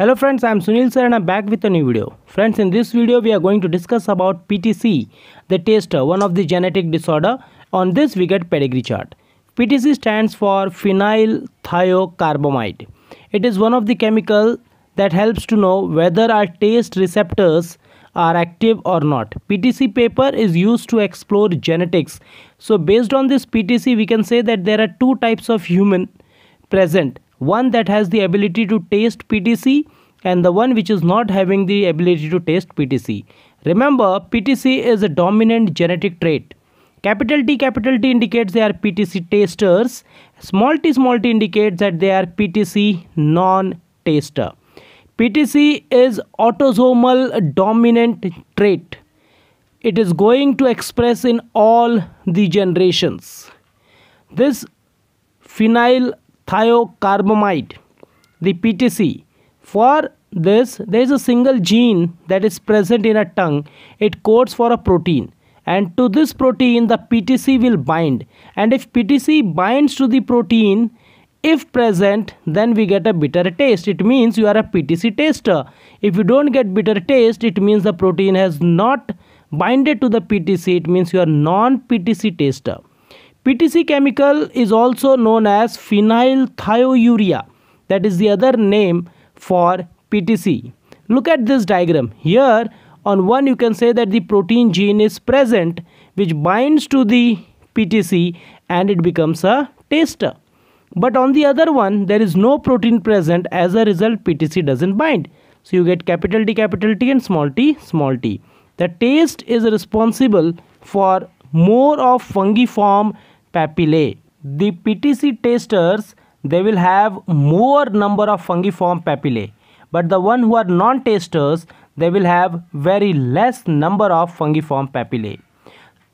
Hello friends, I am Sunil sir and I am back with a new video. Friends, in this video we are going to discuss about PTC, the tester, uh, one of the genetic disorder on this we get pedigree chart. PTC stands for phenylthiocarbamide. It is one of the chemical that helps to know whether our taste receptors are active or not. PTC paper is used to explore genetics. So based on this PTC, we can say that there are two types of human present one that has the ability to taste PTC and the one which is not having the ability to taste PTC. Remember, PTC is a dominant genetic trait. Capital T, capital T indicates they are PTC tasters. Small t, small t indicates that they are PTC non-taster. PTC is autosomal dominant trait. It is going to express in all the generations. This phenyl thiocarbamide, the PTC. For this, there is a single gene that is present in a tongue. It codes for a protein and to this protein the PTC will bind and if PTC binds to the protein if present then we get a bitter taste it means you are a PTC taster if you don't get bitter taste it means the protein has not binded to the PTC it means you are non-PTC taster PTC chemical is also known as phenyl thiourea that is the other name for PTC. Look at this diagram here on one you can say that the protein gene is present which binds to the PTC and it becomes a taster. But on the other one there is no protein present as a result PTC doesn't bind. So you get capital T capital T and small t small t. The taste is responsible for more of fungiform papillae. The PTC testers, they will have more number of fungiform papillae. But the one who are non-testers, they will have very less number of fungiform papillae.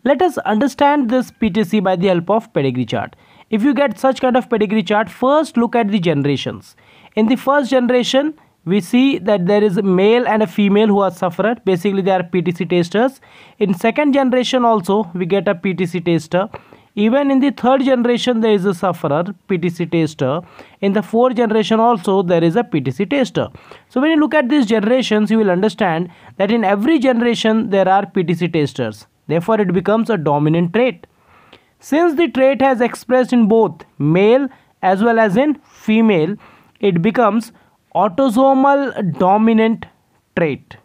Let us understand this PTC by the help of pedigree chart. If you get such kind of pedigree chart, first look at the generations. In the first generation, we see that there is a male and a female who are suffered basically they are PTC testers in second generation also we get a PTC tester even in the third generation, there is a sufferer, PTC tester. In the fourth generation also, there is a PTC tester. So when you look at these generations, you will understand that in every generation, there are PTC testers. Therefore, it becomes a dominant trait. Since the trait has expressed in both male as well as in female, it becomes autosomal dominant trait.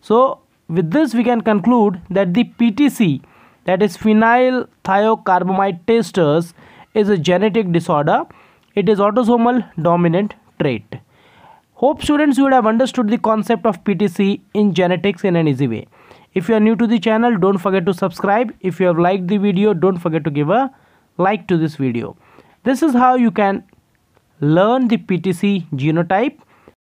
So with this we can conclude that the PTC that is phenyl thiocarbamide testers is a genetic disorder. It is autosomal dominant trait. Hope students you would have understood the concept of PTC in genetics in an easy way. If you are new to the channel, don't forget to subscribe. If you have liked the video, don't forget to give a like to this video. This is how you can learn the PTC genotype